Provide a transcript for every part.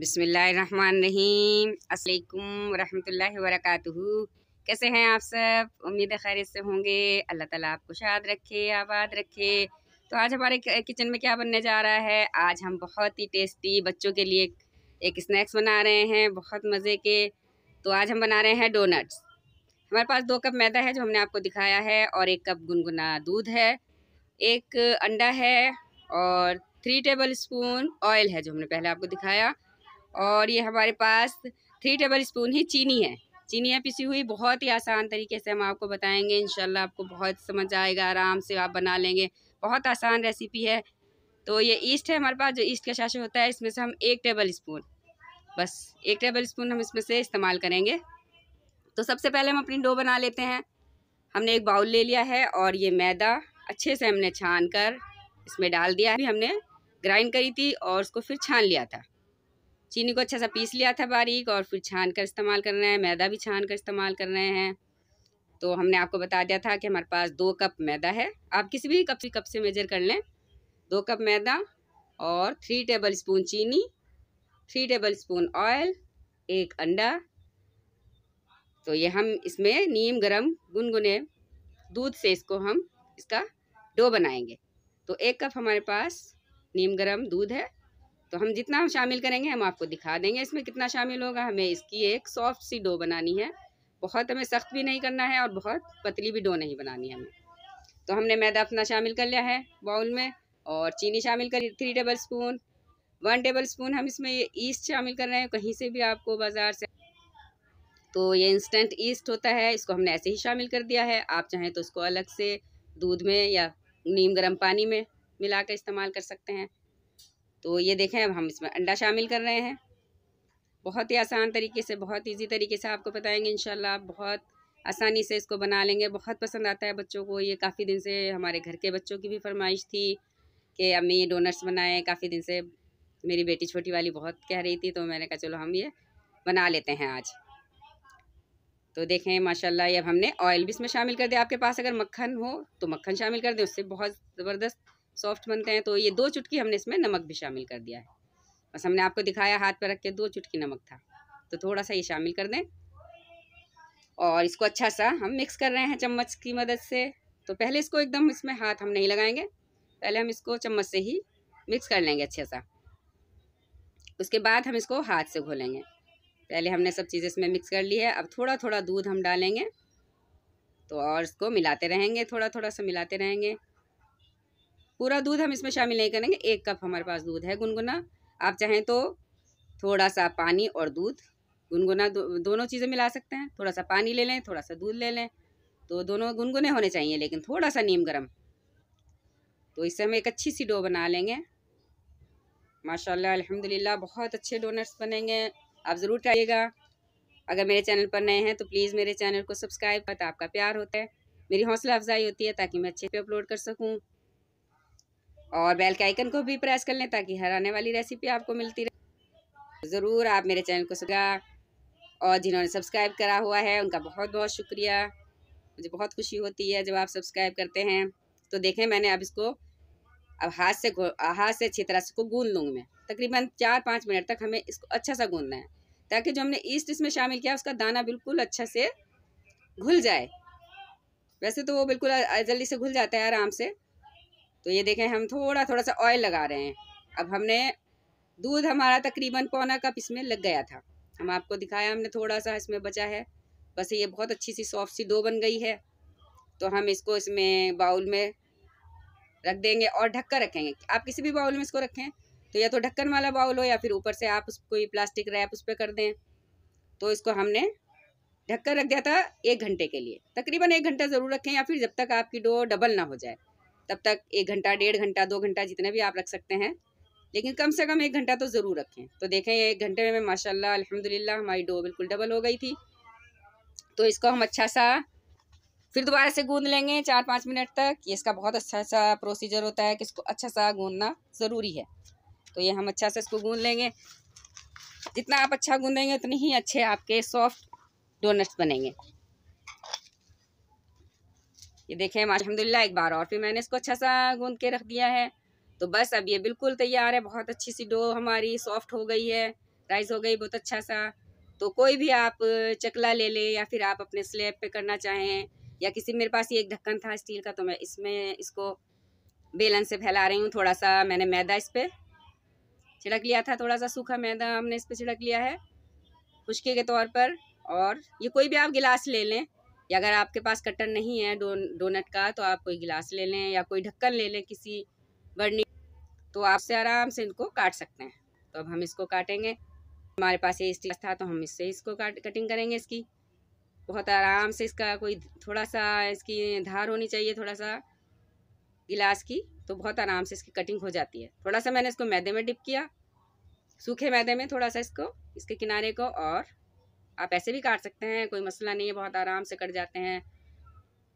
बिसमीम अल्लाम वरहमल वर्क कैसे हैं आप सब उम्मीद है खैरियत से होंगे अल्लाह ताला आपको शाद रखे आबाद रखे तो आज हमारे किचन में क्या बनने जा रहा है आज हम बहुत ही टेस्टी बच्चों के लिए एक स्नैक्स बना रहे हैं बहुत मज़े के तो आज हम बना रहे हैं डोनट्स हमारे पास दो कप मैदा है जो हमने आपको दिखाया है और एक कप गुनगुना दूध है एक अंडा है और थ्री टेबल स्पून ऑयल है जो हमने पहले आपको दिखाया और ये हमारे पास थ्री टेबल स्पून ही चीनी है चीनियाँ पिसी हुई बहुत ही आसान तरीके से हम आपको बताएंगे इनशाला आपको बहुत समझ आएगा आराम से आप बना लेंगे बहुत आसान रेसिपी है तो ये ईस्ट है हमारे पास जो ईस्ट का शाशा होता है इसमें से हम एक टेबल स्पून बस एक टेबल स्पून हम इसमें से इस्तेमाल करेंगे तो सबसे पहले हम अपनी डो बना लेते हैं हमने एक बाउल ले लिया है और ये मैदा अच्छे से हमने छान कर इसमें डाल दिया है हमने ग्राइंड करी थी और उसको फिर छान लिया था चीनी को अच्छा सा पीस लिया था बारीक और फिर छान कर इस्तेमाल कर रहे हैं मैदा भी छान कर इस्तेमाल कर रहे हैं तो हमने आपको बता दिया था कि हमारे पास दो कप मैदा है आप किसी भी कप से कप से मेजर कर लें दो कप मैदा और थ्री टेबल स्पून चीनी थ्री टेबल स्पून ऑयल एक अंडा तो ये हम इसमें नीम गरम गुनगुने दूध से इसको हम इसका डो बनाएंगे तो एक कप हमारे पास नीम गरम दूध है तो हम जितना हम शामिल करेंगे हम आपको दिखा देंगे इसमें कितना शामिल होगा हमें इसकी एक सॉफ्ट सी डो बनानी है बहुत हमें सख्त भी नहीं करना है और बहुत पतली भी डो नहीं बनानी है हमें तो हमने मैदा अपना शामिल कर लिया है बाउल में और चीनी शामिल करी three tablespoon one tablespoon हम इसमें ये ईस्ट शामिल कर रहे हैं कहीं से भी आपको बाज़ार से तो ये इंस्टेंट ईस्ट होता है इसको हमने ऐसे ही शामिल कर दिया है आप चाहें तो उसको अलग से दूध में या नीम गर्म पानी में मिला कर इस्तेमाल कर सकते हैं तो ये देखें अब हम इसमें अंडा शामिल कर रहे हैं बहुत ही आसान तरीके से बहुत इजी तरीके से आपको बताएंगे इनशाला आप बहुत आसानी से इसको बना लेंगे बहुत पसंद आता है बच्चों को ये काफ़ी दिन से हमारे घर के बच्चों की भी फरमाइश थी कि अम्मी ये डोनट्स बनाएं काफ़ी दिन से मेरी बेटी छोटी वाली बहुत कह रही थी तो मैंने कहा चलो हम ये बना लेते हैं आज तो देखें माशाल्लाह ये अब हमने ऑयल भी इसमें शामिल कर दिया आपके पास अगर मक्खन हो तो मक्खन शामिल कर दें उससे बहुत ज़बरदस्त सॉफ्ट बनते हैं तो ये दो चुटकी हमने इसमें नमक भी शामिल कर दिया है बस हमने आपको दिखाया हाथ पर रख के दो चुटकी नमक था तो थोड़ा सा ये शामिल कर दें और इसको अच्छा सा हम मिक्स कर रहे हैं चम्मच की मदद से तो पहले इसको एकदम इसमें हाथ हम नहीं लगाएंगे पहले हम इसको चम्मच से ही मिक्स कर लेंगे अच्छे सा उसके बाद हम इसको हाथ से घोलेंगे पहले हमने सब चीज़ें इसमें मिक्स कर ली है अब थोड़ा थोड़ा दूध हम डालेंगे तो और इसको मिलाते रहेंगे थोड़ा थोड़ा सा मिलाते रहेंगे पूरा दूध हम इसमें शामिल नहीं करेंगे एक कप हमारे पास दूध है गुनगुना आप चाहें तो थोड़ा सा पानी और दूध गुनगुना दो, दोनों चीज़ें मिला सकते हैं थोड़ा सा पानी ले लें थोड़ा सा दूध ले लें तो दोनों गुनगुने होने चाहिए लेकिन थोड़ा सा नीम गर्म तो इससे हम एक अच्छी सी डो बना लेंगे माशाल्लाह अल्हम्दुलिल्लाह बहुत अच्छे डोनट्स बनेंगे आप ज़रूर ट्राइएगा अगर मेरे चैनल पर नए हैं तो प्लीज़ मेरे चैनल को सब्सक्राइब करता आपका प्यार होता है मेरी हौसला अफजाई होती है ताकि मैं अच्छे पे अपलोड कर सकूँ और बेल के आइकन को भी प्रेस कर लें ताकि हर आने वाली रेसिपी आपको मिलती रहे ज़रूर आप मेरे चैनल को सुगा और जिन्होंने सब्सक्राइब करा हुआ है उनका बहुत बहुत शुक्रिया मुझे बहुत खुशी होती है जब आप सब्सक्राइब करते हैं तो देखें मैंने अब इसको अब हाथ से हाथ से अच्छी तरह से इसको गूंद लूँगी मैं तकरीबन चार पाँच मिनट तक हमें इसको अच्छा सा गूंदना है ताकि जो हमने ईस्ट इसमें शामिल किया उसका दाना बिल्कुल अच्छा से घुल जाए वैसे तो वो बिल्कुल जल्दी से घुल जाता है आराम से तो ये देखें हम थोड़ा थोड़ा सा ऑयल लगा रहे हैं अब हमने दूध हमारा तकरीबन पौना कप इसमें लग गया था हम आपको दिखाया हमने थोड़ा सा इसमें बचा है बस ये बहुत अच्छी सी सॉफ्ट सी डो बन गई है तो हम इसको इसमें बाउल में रख देंगे और ढक्कर रखेंगे आप किसी भी बाउल में इसको रखें तो या तो ढक्कन वाला बाउल हो या फिर ऊपर से आप उस कोई प्लास्टिक रैप उस पर कर दें तो इसको हमने ढक्कन रख दिया था एक घंटे के लिए तकरीबन एक घंटा ज़रूर रखें या फिर जब तक आपकी डो डबल ना हो जाए तब तक एक घंटा डेढ़ घंटा दो घंटा जितने भी आप रख सकते हैं लेकिन कम से कम एक घंटा तो ज़रूर रखें तो देखें एक घंटे में माशाल्लाह अल्हम्दुलिल्लाह हमारी डो बिल्कुल डबल हो गई थी तो इसको हम अच्छा सा फिर दोबारा से गूंद लेंगे चार पाँच मिनट तक ये इसका बहुत अच्छा सा प्रोसीजर होता है कि इसको अच्छा सा गूंदना ज़रूरी है तो ये हम अच्छा से इसको गूँध लेंगे जितना आप अच्छा गूँधेंगे उतने ही अच्छे आपके सॉफ्ट डोनट्स बनेंगे ये देखें अलहमदिल्ला एक बार और फिर मैंने इसको अच्छा सा गूंद के रख दिया है तो बस अब ये बिल्कुल तैयार है बहुत अच्छी सी डो हमारी सॉफ्ट हो गई है राइस हो गई बहुत अच्छा सा तो कोई भी आप चकला ले लें या फिर आप अपने स्लेब पे करना चाहें या किसी मेरे पास ये एक ढक्कन था स्टील का तो मैं इसमें इसको बेलन से फैला रही हूँ थोड़ा सा मैंने मैदा इस पर छिड़क लिया था थोड़ा सा सूखा मैदा हमने इस पर छिड़क लिया है खुशके के तौर पर और ये कोई भी आप गिलास ले लें या अगर आपके पास कटर नहीं है डो, डोनट का तो आप कोई गिलास ले लें या कोई ढक्कन ले लें किसी बर्नी तो आपसे आराम से इनको काट सकते हैं तो अब हम इसको काटेंगे हमारे पास ये स्टिच था तो हम इससे इसको काट कटिंग करेंगे इसकी बहुत आराम से इसका कोई थोड़ा सा इसकी धार होनी चाहिए थोड़ा सा गिलास की तो बहुत आराम से इसकी कटिंग हो जाती है थोड़ा सा मैंने इसको मैदे में डिप किया सूखे मैदे में थोड़ा सा इसको इसके किनारे को और आप ऐसे भी काट सकते हैं कोई मसला नहीं है बहुत आराम से कट जाते हैं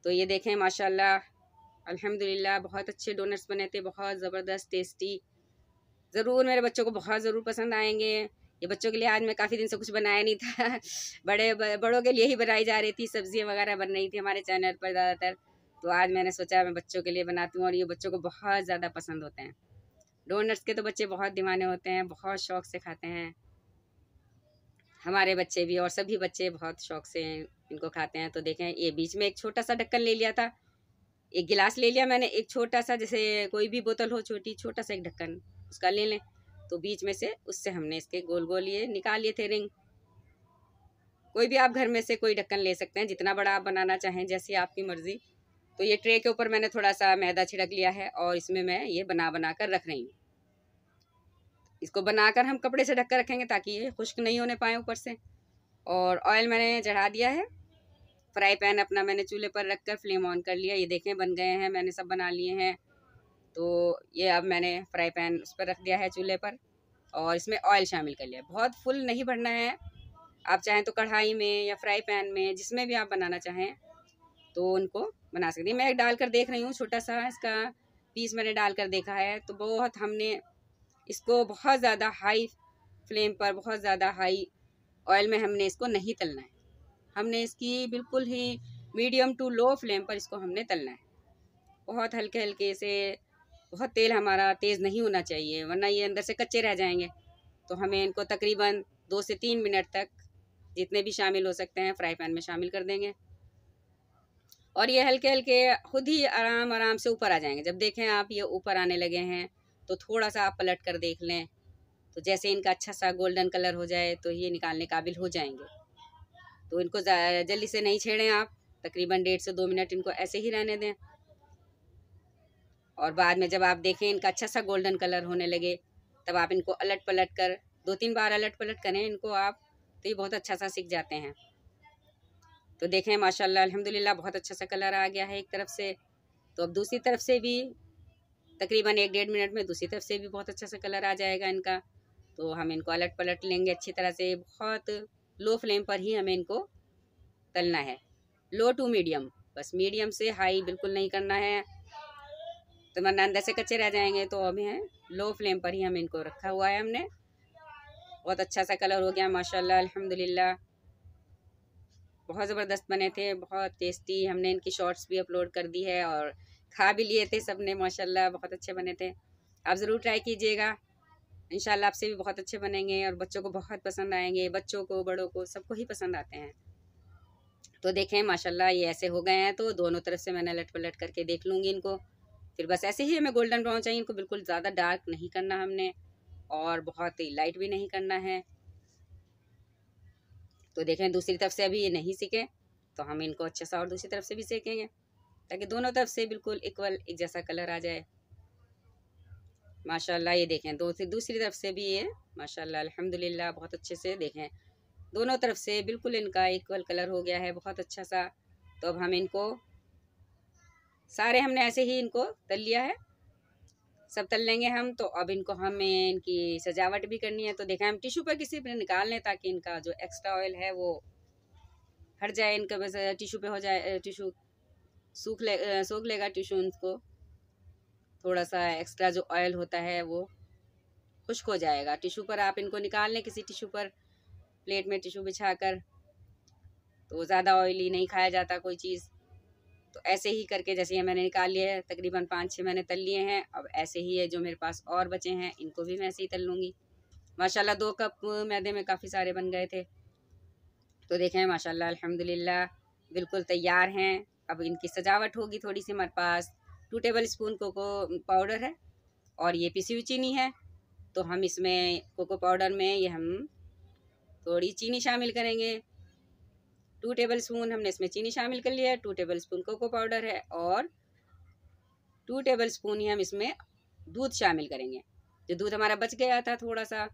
तो ये देखें माशाल्लाह अल्हम्दुलिल्लाह बहुत अच्छे डोनट्स बने थे बहुत ज़बरदस्त टेस्टी ज़रूर मेरे बच्चों को बहुत ज़रूर पसंद आएंगे ये बच्चों के लिए आज मैं काफ़ी दिन से कुछ बनाया नहीं था बड़े बड़ों के लिए ही बनाई जा रही थी सब्ज़ियाँ वगैरह बन रही थी हमारे चैनल पर ज़्यादातर तो आज मैंने सोचा मैं बच्चों के लिए बनाती हूँ और ये बच्चों को बहुत ज़्यादा पसंद होते हैं डोनट्स के तो बच्चे बहुत दीवाने होते हैं बहुत शौक से खाते हैं हमारे बच्चे भी और सभी बच्चे बहुत शौक से इनको खाते हैं तो देखें ये बीच में एक छोटा सा ढक्कन ले लिया था एक गिलास ले लिया मैंने एक छोटा सा जैसे कोई भी बोतल हो छोटी छोटा सा एक ढक्कन उसका ले लें तो बीच में से उससे हमने इसके गोल गोल ये निकाल लिए थे रिंग कोई भी आप घर में से कोई ढक्कन ले सकते हैं जितना बड़ा आप बनाना चाहें जैसी आपकी मर्ज़ी तो ये ट्रे के ऊपर मैंने थोड़ा सा मैदा छिड़क लिया है और इसमें मैं ये बना बना कर रख रही हूँ इसको बनाकर हम कपड़े से ढक कर रखेंगे ताकि ये खुश्क नहीं होने पाए ऊपर से और ऑयल मैंने चढ़ा दिया है फ्राई पैन अपना मैंने चूल्हे पर रख कर फ्लेम ऑन कर लिया ये देखें बन गए हैं मैंने सब बना लिए हैं तो ये अब मैंने फ्राई पैन उस पर रख दिया है चूल्हे पर और इसमें ऑयल शामिल कर लिया बहुत फुल नहीं भरना है आप चाहें तो कढ़ाई में या फ्राई पैन में जिसमें भी आप बनाना चाहें तो उनको बना सकती मैं डाल कर देख रही हूँ छोटा सा इसका पीस मैंने डाल कर देखा है तो बहुत हमने इसको बहुत ज़्यादा हाई फ्लेम पर बहुत ज़्यादा हाई ऑयल में हमने इसको नहीं तलना है हमने इसकी बिल्कुल ही मीडियम टू लो फ्लेम पर इसको हमने तलना है बहुत हल्के हल्के से बहुत तेल हमारा तेज़ नहीं होना चाहिए वरना ये अंदर से कच्चे रह जाएंगे तो हमें इनको तकरीबन दो से तीन मिनट तक जितने भी शामिल हो सकते हैं फ्राई पैन में शामिल कर देंगे और ये हल्के हल्के खुद ही आराम आराम से ऊपर आ जाएंगे जब देखें आप ये ऊपर आने लगे हैं तो थोड़ा सा आप पलट कर देख लें तो जैसे इनका अच्छा सा गोल्डन कलर हो जाए तो ये निकालने काबिल हो जाएंगे तो इनको जल्दी से नहीं छेड़ें आप तकरीबन डेढ़ से दो मिनट इनको ऐसे ही रहने दें और बाद में जब आप देखें इनका अच्छा सा गोल्डन कलर होने लगे तब आप इनको अलट पलट कर दो तीन बार अलट पलट करें इनको आप तो ये बहुत अच्छा सा सीख जाते हैं तो देखें माशाल्लाह अल्हम्दुलिल्लाह बहुत अच्छा सा कलर आ गया है एक तरफ से तो अब दूसरी तरफ से भी तकरीबन एक डेढ़ मिनट में दूसरी तरफ से भी बहुत अच्छा सा कलर आ जाएगा इनका तो हम इनको अलट पलट लेंगे अच्छी तरह से बहुत लो फ्लेम पर ही हमें इनको तलना है लो टू मीडियम बस मीडियम से हाई बिल्कुल नहीं करना है तो वरना अंदर से कच्चे रह जाएंगे तो हैं लो फ्लेम पर ही हम इनको रखा हुआ है हमने बहुत अच्छा सा कलर हो गया माशाल्लाह अल्हम्दुलिल्लाह बहुत ज़बरदस्त बने थे बहुत टेस्टी हमने इनकी शॉर्ट्स भी अपलोड कर दी है और खा भी लिए थे सब ने माशाल्लाह बहुत अच्छे बने थे आप ज़रूर ट्राई कीजिएगा इंशाल्लाह आपसे भी बहुत अच्छे बनेंगे और बच्चों को बहुत पसंद आएंगे बच्चों को बड़ों को सबको ही पसंद आते हैं तो देखें माशाल्लाह ये ऐसे हो गए हैं तो दोनों तरफ से मैंने लट पलट करके देख लूँगी इनको फिर बस ऐसे ही हमें गोल्डन ब्राउन चाहिए इनको बिल्कुल ज़्यादा डार्क नहीं करना हमने और बहुत ही लाइट भी नहीं करना है तो देखें दूसरी तरफ से अभी ये नहीं सीखे तो हम इनको अच्छा सा और दूसरी तरफ से भी सीखेंगे ताकि दोनों तरफ से बिल्कुल इक्वल एक जैसा कलर आ जाए माशाल्लाह ये देखें दो से दूसरी तरफ से भी ये माशाल्लाह अल्हम्दुलिल्लाह बहुत अच्छे से देखें दोनों तरफ से बिल्कुल इनका इक्वल कलर हो गया है बहुत अच्छा सा तो अब हम इनको सारे हमने ऐसे ही इनको तल लिया है सब तल लेंगे हम तो अब इनको हमें इनकी सजावट भी करनी है तो देखें हम टिशू पर किसी पर निकाल लें ताकि इनका जो एक्स्ट्रा ऑयल है वो हट जाए इनका बस टिशू पे हो जाए टिशू सूख ले सूख लेगा टिशू को थोड़ा सा एक्स्ट्रा जो ऑयल होता है वो खुश्क हो जाएगा टिशू पर आप इनको निकाल लें किसी टिशू पर प्लेट में टिशू बिछा कर तो ज़्यादा ऑयली नहीं खाया जाता कोई चीज़ तो ऐसे ही करके जैसे ये मैंने निकाल लिया है तकरीबन पाँच छः मैंने तल लिए हैं अब ऐसे ही है जो मेरे पास और बचे हैं इनको भी मैं ऐसे ही तल लूँगी माशाल्लाह दो कप मैदे में काफ़ी सारे बन गए थे तो देखें माशाल्लाह अल्हम्दुलिल्लाह बिल्कुल तैयार हैं अब इनकी सजावट होगी थोड़ी सी हमारे पास two tablespoon cocoa powder है और ये पिसी हुई चीनी है तो हम इसमें कोको पाउडर में ये हम थोड़ी चीनी शामिल करेंगे टू टेबल स्पून हमने इसमें चीनी शामिल कर लिया है two tablespoon cocoa powder है और टू टेबल स्पून ही हम इसमें दूध शामिल करेंगे जो दूध हमारा बच गया था थोड़ा सा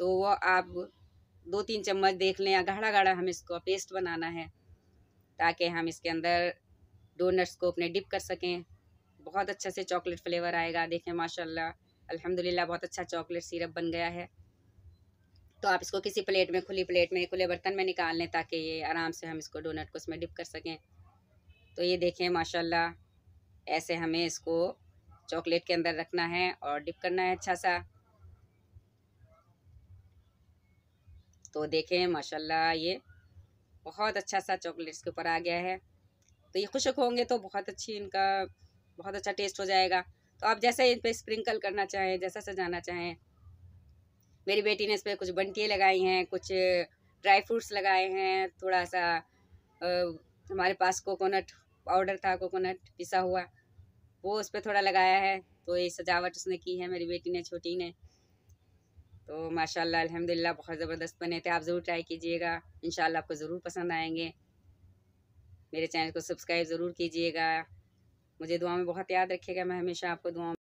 तो वो आप दो तीन चम्मच देख लें या गाढ़ा गाढ़ा हम इसको पेस्ट बनाना है ताकि हम इसके अंदर डोनट्स को अपने डिप कर सकें बहुत अच्छे से चॉकलेट फ्लेवर आएगा देखें माशाल्लाह अल्हम्दुलिल्लाह बहुत अच्छा चॉकलेट सिरप बन गया है तो आप इसको किसी प्लेट में खुली प्लेट में खुले बर्तन में निकाल लें ताकि ये आराम से हम इसको डोनट को उसमें डिप कर सकें तो ये देखें माशाल्लाह ऐसे हमें इसको चॉकलेट के अंदर रखना है और डिप करना है अच्छा सा तो देखें माशाल्लाह ये बहुत अच्छा सा चॉकलेट्स के ऊपर आ गया है तो ये खुशक होंगे तो बहुत अच्छी इनका बहुत अच्छा टेस्ट हो जाएगा तो आप जैसा इन पर स्प्रिंकल करना चाहें जैसा सजाना चाहें मेरी बेटी ने इस पर कुछ बंटियाँ लगाई हैं कुछ ड्राई फ्रूट्स लगाए हैं थोड़ा सा आ, हमारे पास कोकोनट पाउडर था कोकोनट पिसा हुआ वो उस पर थोड़ा लगाया है तो ये सजावट उसने की है मेरी बेटी ने छोटी ने तो माशाल्लाह अल्हम्दुलिल्लाह बहुत ज़बरदस्त बने थे आप ज़रूर ट्राई कीजिएगा इन आपको ज़रूर पसंद आएंगे मेरे चैनल को सब्सक्राइब ज़रूर कीजिएगा मुझे दुआ में बहुत याद रखिएगा मैं हमेशा आपको दुआ